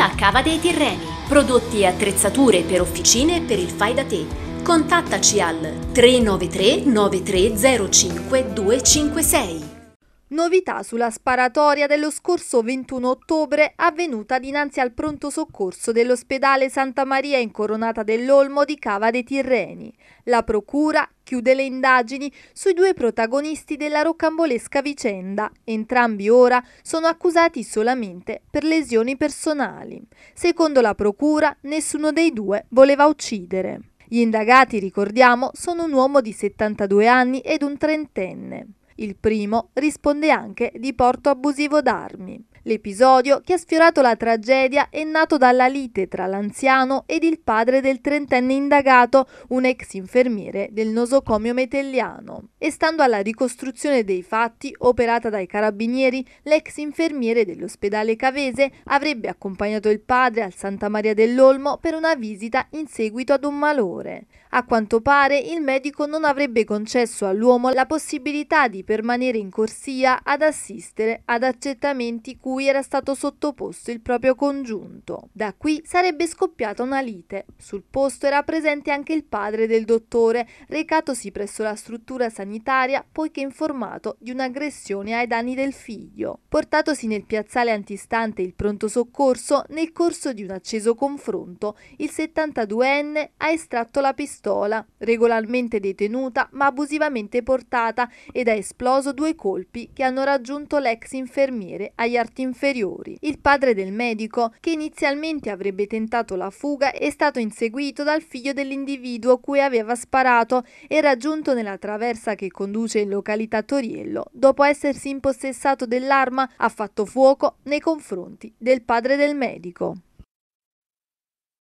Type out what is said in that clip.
a Cava dei Tirreni, prodotti e attrezzature per officine e per il fai da te. Contattaci al 393 9305 256. Novità sulla sparatoria dello scorso 21 ottobre avvenuta dinanzi al pronto soccorso dell'ospedale Santa Maria in Coronata dell'Olmo di Cava dei Tirreni. La procura chiude le indagini sui due protagonisti della roccambolesca vicenda. Entrambi ora sono accusati solamente per lesioni personali. Secondo la procura nessuno dei due voleva uccidere. Gli indagati, ricordiamo, sono un uomo di 72 anni ed un trentenne. Il primo risponde anche di porto abusivo d'armi. L'episodio che ha sfiorato la tragedia è nato dalla lite tra l'anziano ed il padre del trentenne indagato, un ex infermiere del nosocomio metelliano. E stando alla ricostruzione dei fatti operata dai carabinieri, l'ex infermiere dell'ospedale Cavese avrebbe accompagnato il padre al Santa Maria dell'Olmo per una visita in seguito ad un malore. A quanto pare il medico non avrebbe concesso all'uomo la possibilità di permanere in corsia ad assistere ad accettamenti curativi cui era stato sottoposto il proprio congiunto. Da qui sarebbe scoppiata una lite. Sul posto era presente anche il padre del dottore, recatosi presso la struttura sanitaria poiché informato di un'aggressione ai danni del figlio. Portatosi nel piazzale antistante il pronto soccorso, nel corso di un acceso confronto, il 72enne ha estratto la pistola, regolarmente detenuta ma abusivamente portata, ed ha esploso due colpi che hanno raggiunto l'ex infermiere agli articolati inferiori. Il padre del medico, che inizialmente avrebbe tentato la fuga, è stato inseguito dal figlio dell'individuo cui aveva sparato e raggiunto nella traversa che conduce in località Toriello. Dopo essersi impossessato dell'arma, ha fatto fuoco nei confronti del padre del medico.